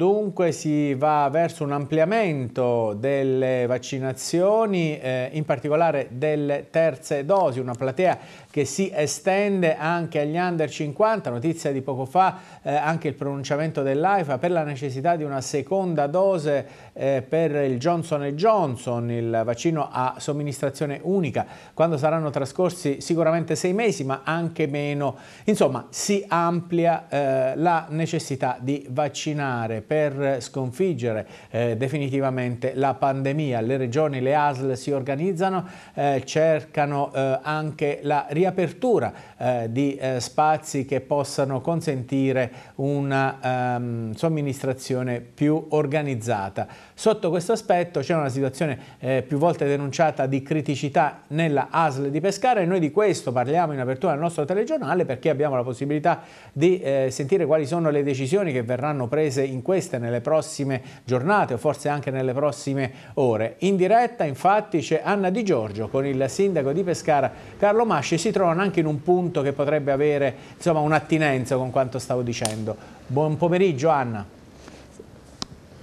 Dunque si va verso un ampliamento delle vaccinazioni, eh, in particolare delle terze dosi, una platea che si estende anche agli under 50, notizia di poco fa eh, anche il pronunciamento dell'AIFA per la necessità di una seconda dose eh, per il Johnson Johnson, il vaccino a somministrazione unica, quando saranno trascorsi sicuramente sei mesi ma anche meno. Insomma si amplia eh, la necessità di vaccinare per sconfiggere eh, definitivamente la pandemia. Le regioni, le ASL si organizzano, eh, cercano eh, anche la riapertura eh, di eh, spazi che possano consentire una ehm, somministrazione più organizzata. Sotto questo aspetto c'è una situazione eh, più volte denunciata di criticità nella ASL di Pescara e noi di questo parliamo in apertura del nostro telegiornale perché abbiamo la possibilità di sentire quali sono le decisioni che verranno prese in questo queste, nelle prossime giornate o forse anche nelle prossime ore. In diretta infatti c'è Anna Di Giorgio con il sindaco di Pescara Carlo Masci, si trovano anche in un punto che potrebbe avere un'attinenza con quanto stavo dicendo. Buon pomeriggio Anna.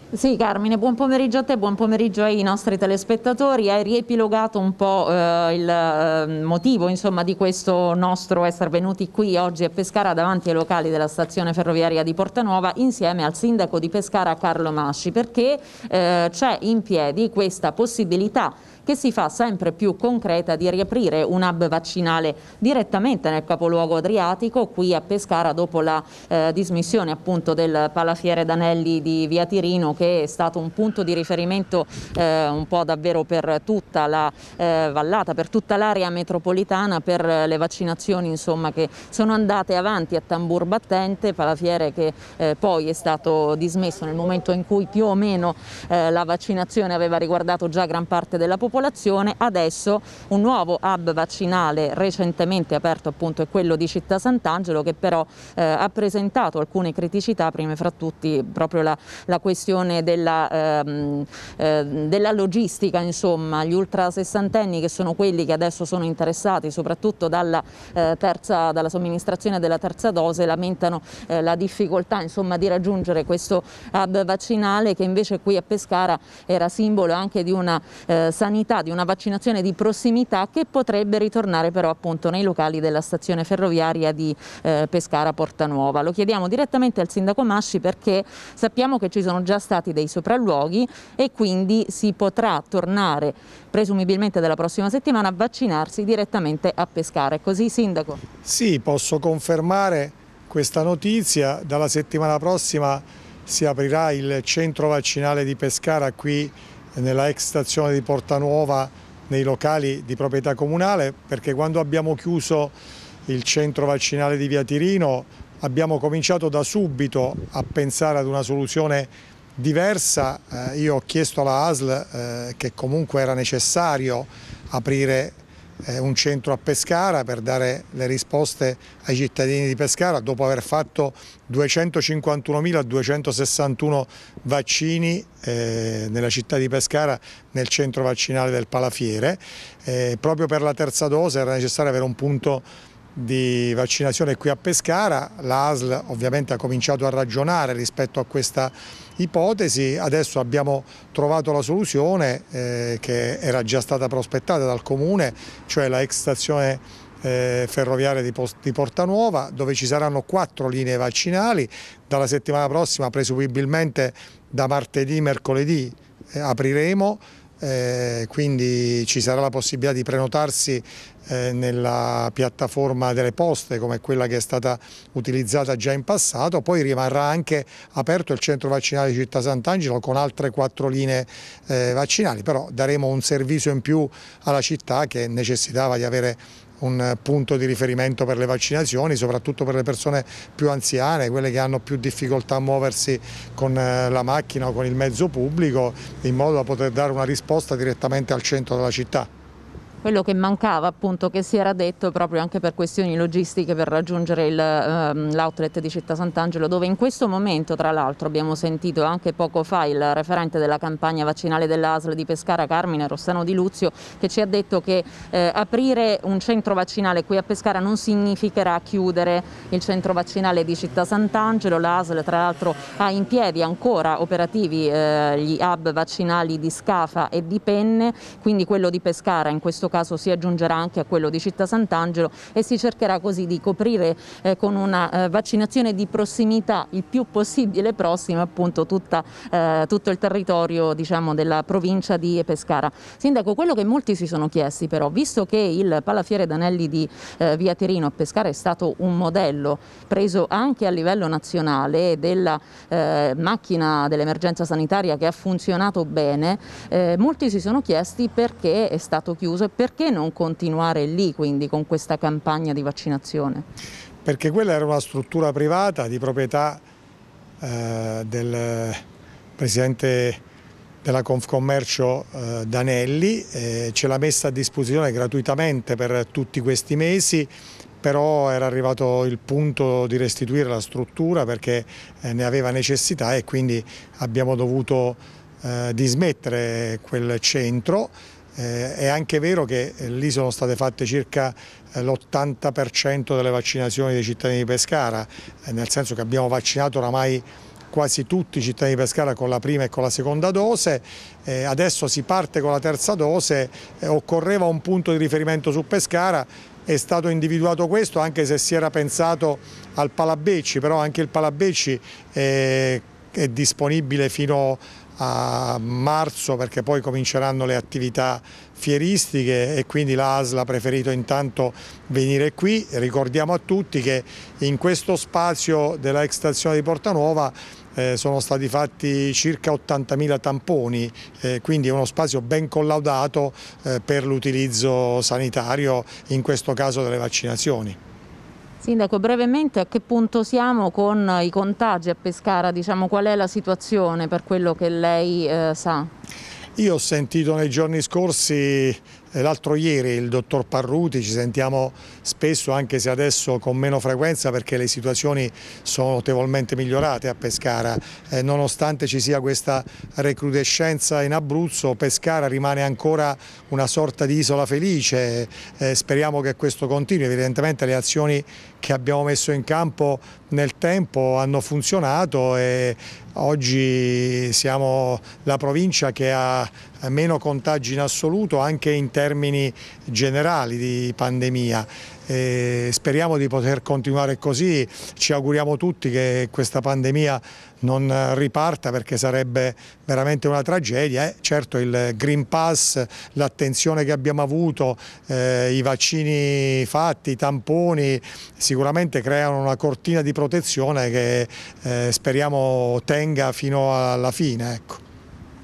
Sì Carmine, buon pomeriggio a te, buon pomeriggio ai nostri telespettatori. Hai riepilogato un po' eh, il eh, motivo insomma, di questo nostro essere venuti qui oggi a Pescara davanti ai locali della stazione ferroviaria di Portanuova insieme al sindaco di Pescara Carlo Masci perché eh, c'è in piedi questa possibilità che si fa sempre più concreta di riaprire un hub vaccinale direttamente nel capoluogo adriatico, qui a Pescara dopo la eh, dismissione appunto del palafiere Danelli di Via Tirino che è stato un punto di riferimento eh, un po' davvero per tutta la eh, vallata, per tutta l'area metropolitana, per le vaccinazioni insomma, che sono andate avanti a tambur battente, palafiere che eh, poi è stato dismesso nel momento in cui più o meno eh, la vaccinazione aveva riguardato già gran parte della popolazione, adesso un nuovo hub vaccinale recentemente aperto appunto è quello di Città Sant'Angelo che però eh, ha presentato alcune criticità, prime fra tutti proprio la, la questione questione della, ehm, eh, della logistica, insomma, gli ultra sessantenni che sono quelli che adesso sono interessati soprattutto dalla, eh, terza, dalla somministrazione della terza dose lamentano eh, la difficoltà insomma, di raggiungere questo hub vaccinale che invece qui a Pescara era simbolo anche di una eh, sanità, di una vaccinazione di prossimità che potrebbe ritornare però appunto nei locali della stazione ferroviaria di eh, Pescara Portanuova. Lo chiediamo direttamente al sindaco Masci perché sappiamo che ci sono già stati stati dei sopralluoghi e quindi si potrà tornare presumibilmente dalla prossima settimana a vaccinarsi direttamente a pescare. Così Sindaco? Sì, posso confermare questa notizia. Dalla settimana prossima si aprirà il centro vaccinale di Pescara qui nella ex stazione di Porta Nuova nei locali di proprietà comunale perché quando abbiamo chiuso il centro vaccinale di Via Tirino abbiamo cominciato da subito a pensare ad una soluzione diversa. Eh, io ho chiesto alla ASL eh, che comunque era necessario aprire eh, un centro a Pescara per dare le risposte ai cittadini di Pescara dopo aver fatto 251.261 vaccini eh, nella città di Pescara nel centro vaccinale del Palafiere. Eh, proprio per la terza dose era necessario avere un punto di vaccinazione qui a Pescara, l'ASL ovviamente ha cominciato a ragionare rispetto a questa ipotesi, adesso abbiamo trovato la soluzione eh, che era già stata prospettata dal comune, cioè la ex stazione eh, ferroviaria di, di Nuova dove ci saranno quattro linee vaccinali, dalla settimana prossima presumibilmente da martedì, mercoledì eh, apriremo eh, quindi ci sarà la possibilità di prenotarsi eh, nella piattaforma delle poste come quella che è stata utilizzata già in passato, poi rimarrà anche aperto il centro vaccinale di Città Sant'Angelo con altre quattro linee eh, vaccinali, però daremo un servizio in più alla città che necessitava di avere un punto di riferimento per le vaccinazioni, soprattutto per le persone più anziane, quelle che hanno più difficoltà a muoversi con eh, la macchina o con il mezzo pubblico, in modo da poter dare una risposta direttamente al centro della città quello che mancava appunto che si era detto proprio anche per questioni logistiche per raggiungere ehm, l'outlet di Città Sant'Angelo dove in questo momento tra l'altro abbiamo sentito anche poco fa il referente della campagna vaccinale dell'ASL di Pescara Carmine Rossano Di Luzio che ci ha detto che eh, aprire un centro vaccinale qui a Pescara non significherà chiudere il centro vaccinale di Città Sant'Angelo, l'ASL tra l'altro ha in piedi ancora operativi eh, gli hub vaccinali di Scafa e di Penne quindi quello di Pescara in questo questo caso si aggiungerà anche a quello di Città Sant'Angelo e si cercherà così di coprire eh, con una eh, vaccinazione di prossimità il più possibile prossima appunto tutta, eh, tutto il territorio diciamo, della provincia di Pescara. Sindaco, quello che molti si sono chiesti però, visto che il palafiere d'anelli di eh, Via Tirino a Pescara è stato un modello preso anche a livello nazionale della eh, macchina dell'emergenza sanitaria che ha funzionato bene, eh, molti si sono chiesti perché è stato chiuso e perché non continuare lì quindi con questa campagna di vaccinazione? Perché quella era una struttura privata di proprietà eh, del presidente della Confcommercio eh, Danelli, eh, ce l'ha messa a disposizione gratuitamente per tutti questi mesi, però era arrivato il punto di restituire la struttura perché eh, ne aveva necessità e quindi abbiamo dovuto eh, dismettere quel centro. Eh, è anche vero che eh, lì sono state fatte circa eh, l'80% delle vaccinazioni dei cittadini di Pescara, eh, nel senso che abbiamo vaccinato oramai quasi tutti i cittadini di Pescara con la prima e con la seconda dose, adesso si parte con la terza dose, occorreva un punto di riferimento su Pescara, è stato individuato questo anche se si era pensato al Palabecci, però anche il Palabecci è disponibile fino a a marzo perché poi cominceranno le attività fieristiche e quindi l'ASL ha preferito intanto venire qui. Ricordiamo a tutti che in questo spazio della ex stazione di Portanuova eh, sono stati fatti circa 80.000 tamponi, eh, quindi è uno spazio ben collaudato eh, per l'utilizzo sanitario, in questo caso delle vaccinazioni. Sindaco, brevemente a che punto siamo con i contagi a Pescara? Diciamo, qual è la situazione per quello che lei eh, sa? Io ho sentito nei giorni scorsi eh, l'altro ieri il dottor Parruti, ci sentiamo spesso anche se adesso con meno frequenza perché le situazioni sono notevolmente migliorate a Pescara, eh, nonostante ci sia questa recrudescenza in Abruzzo Pescara rimane ancora una sorta di isola felice, eh, speriamo che questo continui, evidentemente le azioni che abbiamo messo in campo nel tempo hanno funzionato e oggi siamo la provincia che ha meno contagi in assoluto anche in termini generali di pandemia. E speriamo di poter continuare così, ci auguriamo tutti che questa pandemia non riparta perché sarebbe veramente una tragedia. Eh, certo il Green Pass, l'attenzione che abbiamo avuto, eh, i vaccini fatti, i tamponi sicuramente creano una cortina di protezione che eh, speriamo tenga fino alla fine. Ecco.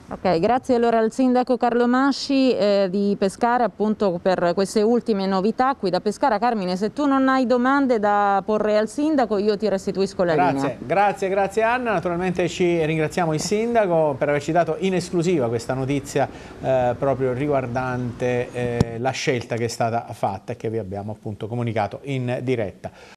Ok, grazie allora al sindaco Carlo Masci eh, di Pescara appunto per queste ultime novità qui da Pescara. Carmine, se tu non hai domande da porre al sindaco io ti restituisco la grazie, linea. Grazie, grazie Anna. Naturalmente ci ringraziamo il sindaco per averci dato in esclusiva questa notizia eh, proprio riguardante eh, la scelta che è stata fatta e che vi abbiamo appunto comunicato in diretta.